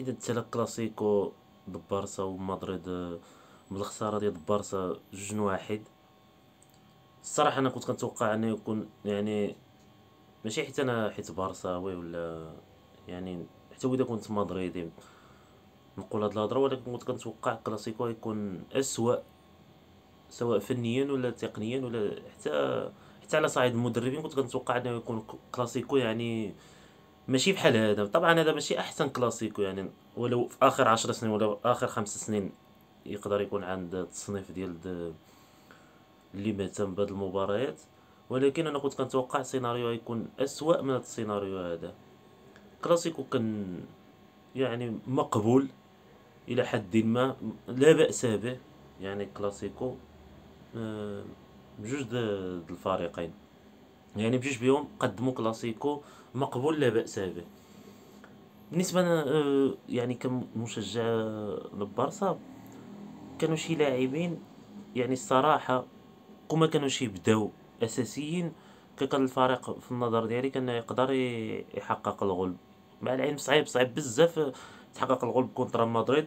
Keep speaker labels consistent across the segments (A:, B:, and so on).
A: اذا انت كلاسيكو ضد ومدريد بالخساره آه، ديال بارسا جوج واحد الصراحه انا كنت كنتوقع انه يكون يعني ماشي حيت انا حيت بارساوي ولا يعني حتى واذا كنت مدريدي نقول هاد الهضره ولكن كنت كنتوقع كلاسيكو يكون اسوا سواء فنيا ولا تقنيا ولا حتى حتى على صعيد المدربين كنت كنتوقع انه يكون كلاسيكو يعني ماشي بحال هذا طبعا هذا ماشي احسن كلاسيكو يعني ولو في اخر عشر سنين في اخر خمس سنين يقدر يكون عند التصنيف ديال دي اللي مهتم بهذه المباريات ولكن انا كنت كنتوقع سيناريو يكون اسوا من هاد السيناريو هذا كلاسيكو كان يعني مقبول الى حد ما لا باس به يعني كلاسيكو آه، بجوج د الفريقين يعني بجوج بيهم قدموا كلاسيكو مقبول لا بأس به بالنسبة أنا آه، يعني كمشجع للبرصا كانوا شي لاعبين يعني الصراحة كما كانوا شي بداو أساسيين كان الفريق في النظر ديالي كان يقدر يحقق الغلب مع العلم صعيب صعيب بزاف تحقق الغلب كونترا مدريد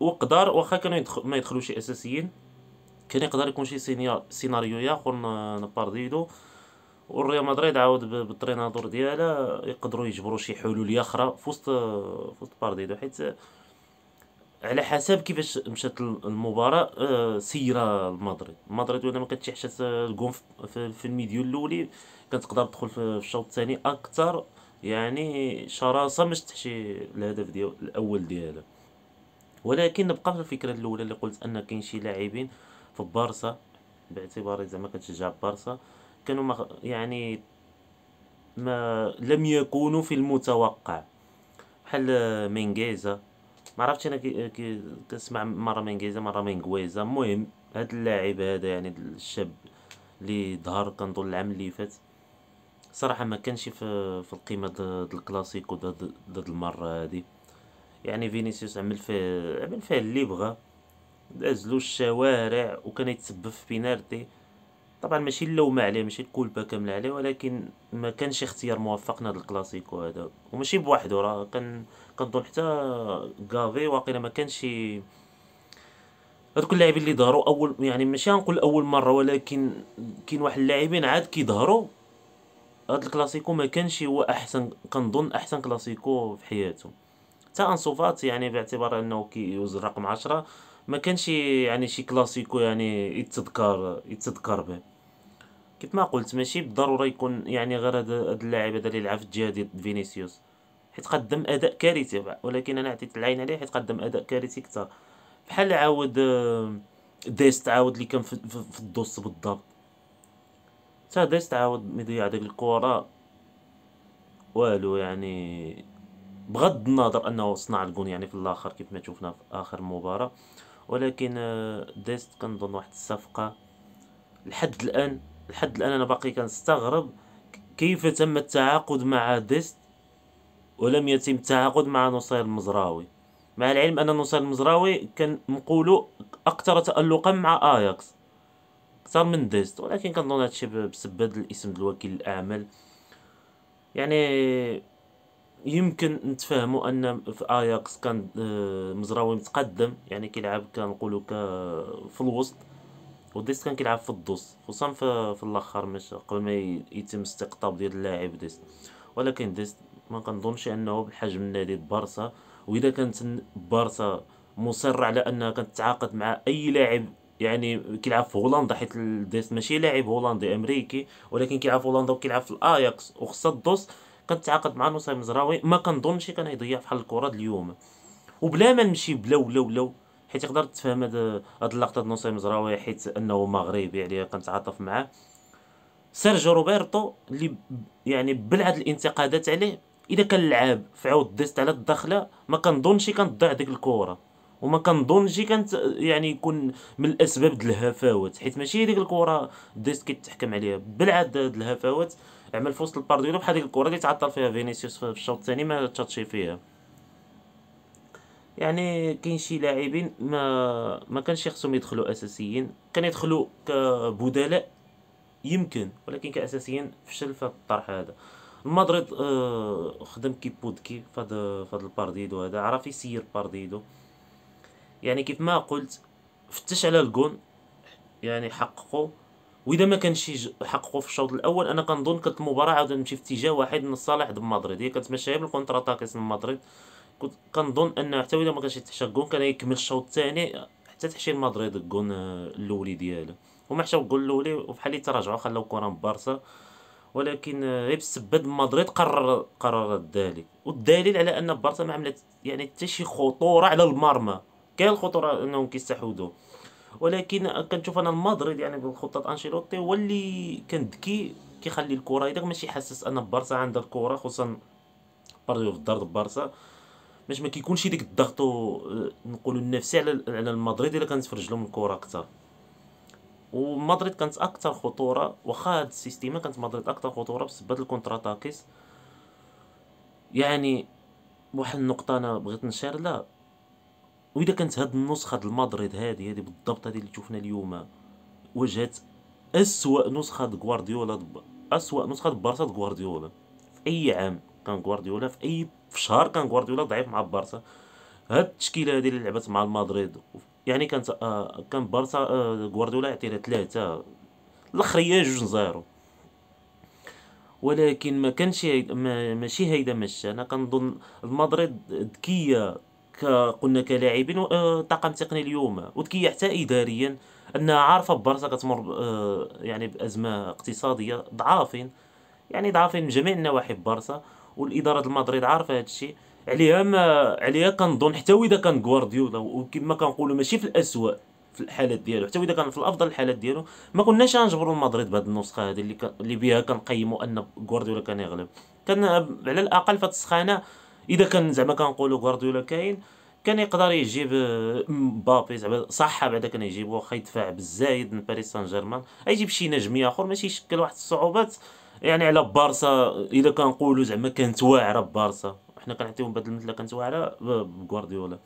A: وقدر واخا كانوا يدخل ما يدخلوش اساسيين كان يقدر يكون شي سيناريو اخر نبارديلو والريال مدريد عاود بالترينادور ديالها يقدروا يجبروا شي حلول اخرى في وسط في وسط بارديدو حيت على حسب كيفاش مشات المباراه آه، سيره المدريد المدريد ولا ما كانتش حتى الجون في الميديو الاولي كتقدر تدخل في الشوط الثاني اكثر يعني شراسه مش تحشي الهدف ديال الاول ديالها ولكن نبقى في الفكره الاولى اللي قلت ان كاين شي لاعبين في بارسا باعتبار زعما كتشجع بارسا كانوا مغ... يعني ما لم يكونوا في المتوقع بحال مينغيزا ما عرفتش انا كي... كي... كنسمع مره مينغيزا مره مينغويزا المهم هاد اللاعب هذا يعني الشاب اللي ظهر كنظن العام اللي فات صراحه ما كانش في في القيمه ديال الكلاسيكو ديال المره هذه يعني فينيسيوس عمل فيه عمل فيه اللي بغى دازلو الشوارع وكان يتسبب في بينالتي طبعا ماشي اللومة عليه ماشي الكولبة كاملة عليه ولكن ما كانش اختيار موفق لهذا الكلاسيكو هذا وماشي بوحدو راه كان كنظن حتى غافي واقيلا ما كانش هذوك اللاعبين اللي ظهروا اول يعني ماشي غنقول اول مره ولكن كاين واحد اللاعبين عاد كيظهروا هاد الكلاسيكو ما كانش هو احسن كنظن احسن كلاسيكو في حياته حتى انصوفات يعني باعتبار انه كيوز رقم عشرة ما كانش يعني شي كلاسيكو يعني يتذكر يتذكر به كيف ما قلت ماشي بالضروره يكون يعني غير هذا اللاعب هذا اللي لعب في الجهه ديال فينيسيوس حيت قدم اداء كارثي ولكن انا عطيت العين عليه حيت قدم اداء كارثي كثر بحال عاود آه، ديست عاود اللي كان في الدوس بالضبط تا ديست عاود مضيع ديك الكره والو يعني بغض النظر انه صنع الجون يعني في الاخر كيف ما شفنا في اخر مباراه ولكن آه، ديست كنظن واحد الصفقه لحد الان لحد الان انا باقي كنستغرب كيف تم التعاقد مع ديست ولم يتم التعاقد مع نصير المزراوي مع العلم ان نصير المزراوي كان نقولوا اكثر تالقا مع اياكس اكثر من ديست ولكن كنظن هادشي بسبب الاسم ديال وكيل الاعمال يعني يمكن نتفاهموا ان في اياكس كان آه، مزراوي متقدم يعني كيلعب كنقولوا في الوسط وديست كان كيلعب في الدوس خصوصا في, في الاخر مش قبل ما يتم استقطاب ديال اللاعب ديست ولكن ديست ما كنظنش انه بحجم نادي بارسا واذا كانت بارسا مصر على انها كتعاقد مع اي لاعب يعني كيلعب في هولندا حيت ديست ماشي لاعب هولندي امريكي ولكن كيلعب في هولندا وكيلعب في الاياكس وخصها الدوس كتعاقد مع نصيب مزراوي ما كنظنش كان يضيع فحال الكره اليوم وبلا ما نمشي بلا ولا ولا حيت تقدر تفهم هاد هاد اللقطه نصير مزراوي حيت انه مغربي يعني كنتعاطف معاه سيرجيو روبرتو اللي يعني بلعت الانتقادات عليه اذا كان لعاب في عود ديست على الداخله ما كنظنش كنضيع ديك الكره وما كنظنش كانت يعني يكون من الاسباب د الهفوات حيت ماشي ديك الكره ديست كيتحكم عليها بلعت هاد الهفوات عمل في وسط البارديولو بحال ديك الكره اللي تعطل فيها فينيسيوس في الشوط الثاني ما تشاتشي فيها يعني كاين شي لاعبين ما ما كانش خصهم يدخلوا اساسيين كان يدخلوا كبدلاء يمكن ولكن كاساسيين فشل في الطرح هذا المدريد آه خدم كيبودكي فهاد فهاد البارديدو هذا عرف يسير بارديدو يعني كيف ما قلت فتش على الجون يعني حققوا واذا ما كانش حققوا في الشوط الاول انا كنظن كانت المباراه عاود تمشي في اتجاه واحد من صالح ضد مدريد هي كانت ماشيه بالكونتر اتاكس من مدريد كنت كنظن انه حتى ولا ما كانش يتحشى الجون كان يكمل الشوط الثاني حتى تحشي المدريد الجون آه، الاولي ديالو وما حشاو الجون الاولي وبحال اللي تراجعوا خلاو الكره من بارسا ولكن آه، غير بسبب مدريد قرر قرر الدالي والدليل على ان بارسا ما عملت يعني حتى شي خطوره على المرمى كاين الخطوره انهم كيستحوذوا ولكن آه، كنشوف انا المدريد يعني بخطه انشيلوتي هو اللي كان ذكي كيخلي الكره اذا ماشي حاسس ان بارسا عندها الكره خصوصا بارديو في الضرب بارسا باش ما كيكونش ديك الضغط آه، نقولوا النفسي على على المدريد الا كنتفرج لهم الكره اكثر ومدريد كانت اكثر خطوره واخا هاد السيستيما كانت مدريد اكثر خطوره بسبب الكونتر اتاكيس يعني واحد النقطه انا بغيت نشير لها واذا كانت هاد النسخه ديال مدريد هادي هادي بالضبط هادي اللي شفنا اليوم وجهت اسوا نسخه غوارديولا اسوا نسخه بارسا غوارديولا في اي عام كان غوارديولا في اي في شهر كان غوارديولا ضعيف مع بارسا هاد التشكيله هذه اللي لعبت مع المدريد يعني كانت آه كان بارسا آه غوارديولا يعطي لها ثلاثه الاخريه جوج زيرو ولكن ما كانش هيدا ما ماشي هيدا مش انا كنظن المدريد ذكيه كقلنا كلاعبين آه، طاقم تقني اليوم وذكيه حتى اداريا انها عارفه بارسا كتمر آه، يعني بازمه اقتصاديه ضعافين يعني ضعافين من جميع النواحي بارسا والاداره مدريد عارفه هذا الشيء عليها ما عليها كنظن حتى واذا كان غوارديولا وكما كنقولوا ماشي في الاسوء في الحالات ديالو حتى واذا كان في الافضل الحالات ديالو ما كناش غنجبروا المدريد بهذه النسخه هذه اللي ك... اللي بها كنقيموا ان غوارديولا كان يغلب كان على الاقل في السخانه اذا كان زعما كنقولوا غوارديولا كاين كان يقدر يجيب آه، مبابي زعما صح بعدا كان يجيب واخا يدفع بالزايد من باريس سان جيرمان يجيب شي نجم اخر ماشي يشكل واحد الصعوبات يعني على بارسا الا كنقولوا زعما كانت واعره بارسا حنا كنعطيهم بهاد المثل كانت واعره بغوارديولا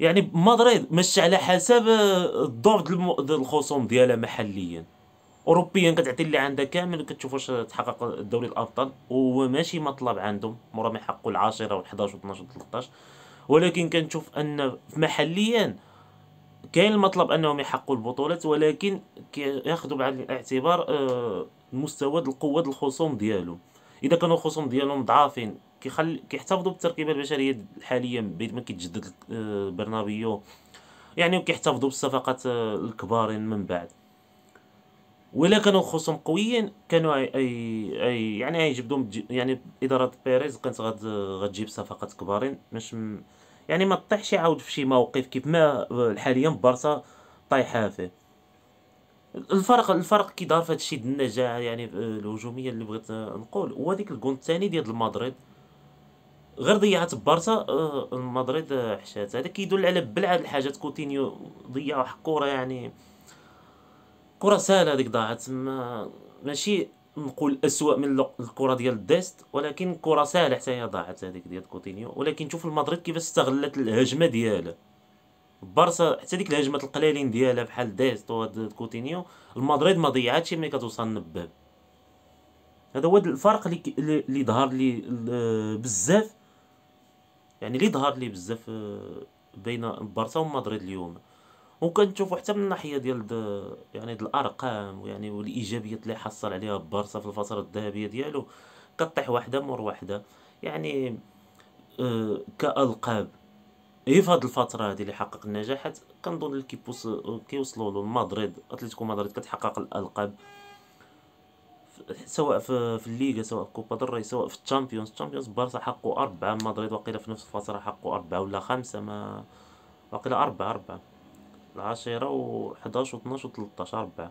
A: يعني مدريد ماشي على حسب الضغط آه، الخصوم ديالها محليا اوروبيا كتعطي اللي عندها كامل كتشوف واش تحقق دوري الابطال وماشي ماشي مطلب عندهم مورا ما يحققوا العاشره و11 و12 و13 ولكن كنشوف ان محليا كاين المطلب انهم يحققوا البطولات ولكن ياخذوا بعين الاعتبار آه، مستوى القوه الخصوم ديالهم اذا كانوا الخصوم ديالهم ضعافين كيخل كيحتفظوا بالتركيبه البشريه الحاليه بيد ما كيتجدد آه، برنابيو يعني وكيحتفظوا بالصفقات آه، الكبارين من بعد ولا كانوا خصهم قويين كانوا اي, أي يعني يجبدهم يعني اداره بيريز كانت غد غتجيب صفقات كبارين باش يعني ما تطيحش يعاود في شي موقف كيف ما حاليا بارسا طايحه فيه الفرق الفرق كي دار في هادشي ديال النجاعه يعني آه، الهجوميه اللي بغيت نقول هو ديك الجون الثاني ديال المدريد غير ضيعت بارسا آه، المدريد حشات هذا كيدل على بلعه الحاجات كوتينيو ضيع واحد الكره يعني كره سهله هذيك ضاعت ما ماشي نقول اسوء من الكره ديال ديست ولكن كره سهله حتى هي ضاعت هذيك ديال كوتينيو ولكن شوف المدريد كيفاش استغلت الهجمه ديالها بارسا حتى ديك الهجمه القليلين ديالها بحال ديست وهاد كوتينيو المدريد ما ضيعاتش ملي كتوصل النباب هذا هو الفرق اللي اللي ظهر لي بزاف يعني اللي ظهر لي بزاف آه، بين بارسا ومدريد اليوم وكنشوفوا حتى من الناحيه ديال دا يعني د الارقام يعني والايجابيات اللي حصل عليها بارسا في الفتره الذهبيه ديالو كطيح واحده مور واحده يعني آه كالقاب هي في هذه الفتره هذه اللي حقق النجاحات كنظن اللي كيوصلوا له مدريد اتلتيكو مدريد كتحقق الالقاب سواء في, في الليغا سواء في كوبا دري سواء في الشامبيونز الشامبيونز بارسا حقوا أربعة مدريد وقيلا في نفس الفترة حقوا أربعة ولا خمسة ما وقيلا أربعة أربعة العشرة و 11 و 12 و 13 4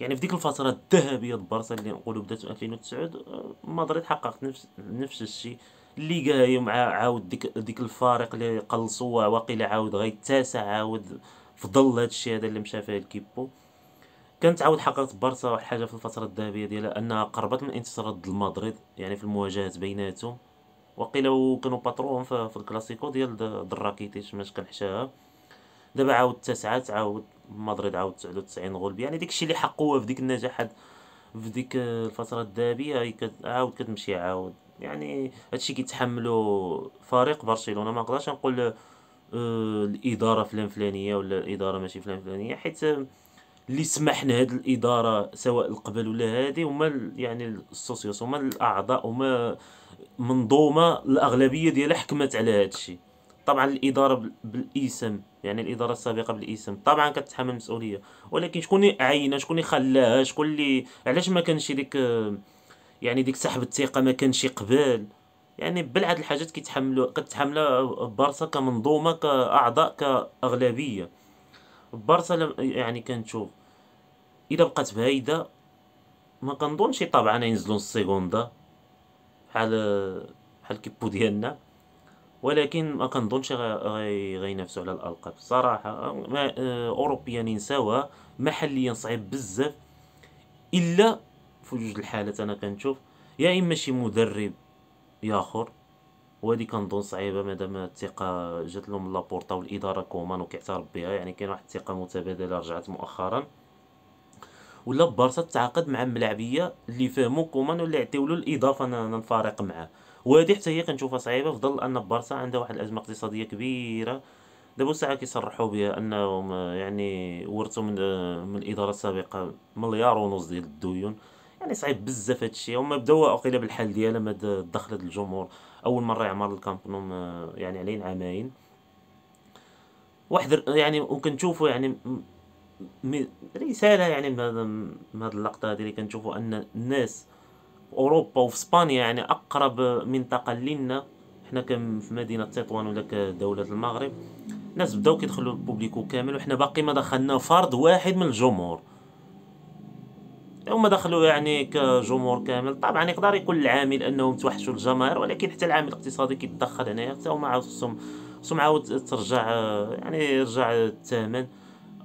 A: يعني في ديك الفترة الذهبية لبرسا اللي نقولو بدات في 2009 المدريد آه، حققت نفس نفس الشيء الليغا هي مع عاود ديك ديك الفارق اللي قلصوا واقيلا عاود التاسع عاود في ظل هادشي هذا اللي مشى فيه الكيبو كانت عاود حققت بارسا واحد الحاجه في الفتره الذهبيه ديالها انها قربت من انتصار ضد المدريد يعني في المواجهات بيناتهم وقيلا كانوا باترون في الكلاسيكو ديال الراكيتيش ماش كنحشاها دابا عاود تسعة تعاود مدريد عاود 99 غولبي يعني داكشي اللي حقوه في ديك النجاحات في ديك الفتره الذهبيه عاود كتمشي عاود يعني هادشي كيتحملو فريق برشلونه ما نقدرش نقول آه، الاداره فلان فلانيه ولا الاداره ماشي فلان فلانيه حيت آه، اللي سمحنا هاد الاداره سواء القبل ولا هادي هما يعني السوسيوس هما الاعضاء هما منظومه الاغلبيه ديالها حكمت على هادشي طبعا الاداره بالاسم يعني الاداره السابقه بالاسم طبعا كتحمل المسؤوليه ولكن شكون اللي عينها شكون اللي خلاها شكون اللي علاش ما كانش ديك يعني ديك سحب الثقه ما كانش قبل يعني بلعد الحاجات كيتحملوا كتحملها بارسا كمنظومه كاعضاء كاغلبيه بارسا يعني كنشوف الا بقات بعيده ما كنظنش طبعا ينزلوا السيكوندا بحال بحال كيبو ديالنا ولكن ما كنظنش غينافسوا على الالقاب صراحه ما اوروبيا محليا صعيب بزاف الا في جوج الحالات انا كنشوف يا اما شي مدرب ياخر وهادي كنظن صعيبه مادام الثقه جات لهم لابورتا والاداره كومان وكيعترف بها يعني كاين واحد الثقه متبادله رجعت مؤخرا ولا بارسا تعاقد مع ملاعبيه اللي فهموا كومان واللي عطيولو الاضافه انا نفارق معاه وهذه حتى هي كنشوفها صعيبه في ظل ان بارسا عندها واحد الازمه اقتصاديه كبيره دابا ساعه كيصرحوا بها انهم آه، يعني ورثوا من آه، من الاداره السابقه مليار ونص ديال الديون يعني صعيب بزاف هذا الشيء هما بداو وقيلا بالحل ديالها مد الدخل الجمهور اول مره يعمر الكامب نو آه، يعني عليه عامين واحد يعني وكنشوفوا يعني رساله يعني من هذه اللقطه هذه اللي كنشوفوا ان الناس اوروبا وفي اسبانيا يعني اقرب منطقه لنا حنا كم في مدينه تطوان ولا دوله المغرب الناس بداو كيدخلوا البوبليكو كامل وحنا باقي ما دخلنا فرد واحد من الجمهور هما دخلوا يعني كجمهور كامل طبعا يقدر يكون العامل انهم توحشوا الجماهير ولكن حتى العامل الاقتصادي كيتدخل هنايا حتى هما عاوزهم خصهم عاود ترجع يعني يرجع الثمن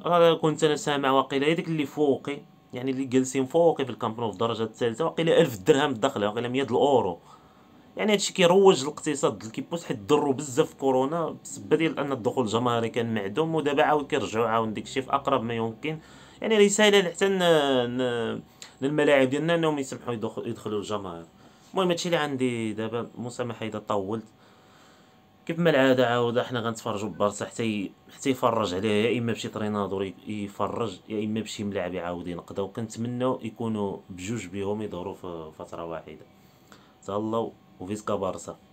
A: آه، كنت انا سامع واقيلا هذيك اللي فوقي يعني اللي جالسين فوقي في الكامب نو في الدرجه الثالثه واقيلا 1000 درهم الدخله واقيلا 100 الاورو يعني هادشي كيروج الاقتصاد الكيبوس حيت ضروا بزاف كورونا بسبب ديال ان الدخول الجماهيري كان معدوم ودابا عاود كيرجعوا عاود داكشي في اقرب ما يمكن يعني رساله حتى للملاعب ديالنا انهم يسمحوا يدخلوا الجماهير المهم هادشي اللي عندي دابا مسامحه اذا طولت كيف ما العاده عاود حنا غنتفرجوا ببارسا حتى حتى يفرج عليه يا اما بشي ترينادور يفرج يا اما بشي ملاعب يعاود ينقدا وكنتمناو يكونوا بجوج بهم يدوروا في فتره واحده تهلاو وفيسكا بارسا